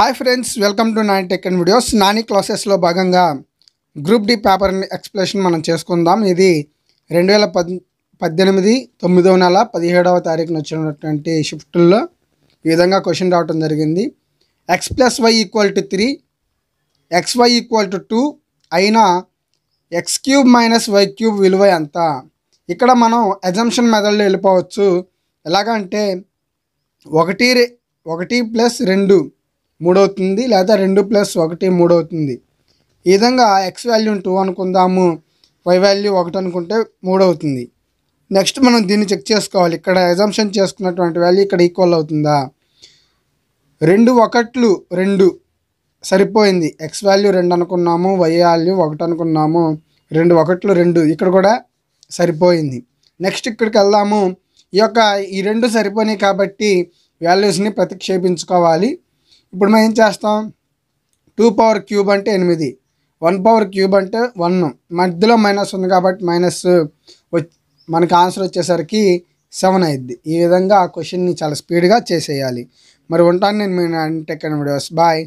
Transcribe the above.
hi friends welcome to nine tech and videos Nani క్లాసెస్లో భాగంగా group D paper explanation మనం చేసుకుందాం ఇది రెండు వేల పద్ పద్దెనిమిది తొమ్మిదవ నెల పదిహేడవ తారీఖున వచ్చినటువంటి షిఫ్ట్లో ఈ విధంగా క్వశ్చన్ రావటం జరిగింది x plus y equal to three x y equal to two అయినా x cube minus y cube విలువ ఎంత ఇక్కడ మనం అజంప్షన్ మెథడ్లో వెళ్ళిపోవచ్చు ఎలాగంటే ఒకటి రే ఒకటి ప్లస్ రెండు మూడు అవుతుంది లేదా రెండు ప్లస్ ఒకటి మూడు అవుతుంది ఈ విధంగా ఎక్స్ వాల్యూ టూ అనుకుందాము వై వాల్యూ ఒకటి అనుకుంటే మూడు అవుతుంది నెక్స్ట్ మనం దీన్ని చెక్ చేసుకోవాలి ఇక్కడ ఎగ్జామ్షన్ చేసుకున్నటువంటి వాల్యూ ఇక్కడ ఈక్వల్ అవుతుందా రెండు ఒకట్లు రెండు సరిపోయింది ఎక్స్ వాల్యూ రెండు అనుకున్నాము వై వాల్యూ ఒకటి అనుకున్నాము రెండు ఒకట్లు రెండు ఇక్కడ కూడా సరిపోయింది నెక్స్ట్ ఇక్కడికి వెళ్దాము ఈ యొక్క ఈ రెండు సరిపోయినాయి కాబట్టి వాల్యూస్ని ప్రతిక్షేపించుకోవాలి ఇప్పుడు మనం ఏం చేస్తాం టూ పవర్ క్యూబ్ అంటే ఎనిమిది వన్ పవర్ క్యూబ్ అంటే వన్ మధ్యలో మైనస్ ఉంది కాబట్టి మైనస్ మనకి ఆన్సర్ వచ్చేసరికి సెవెన్ అయింది ఈ విధంగా ఆ క్వశ్చన్ని చాలా స్పీడ్గా చేసేయాలి మరి ఉంటాను నేను మీ అంటే ఎక్కడ వీడియోస్ బాయ్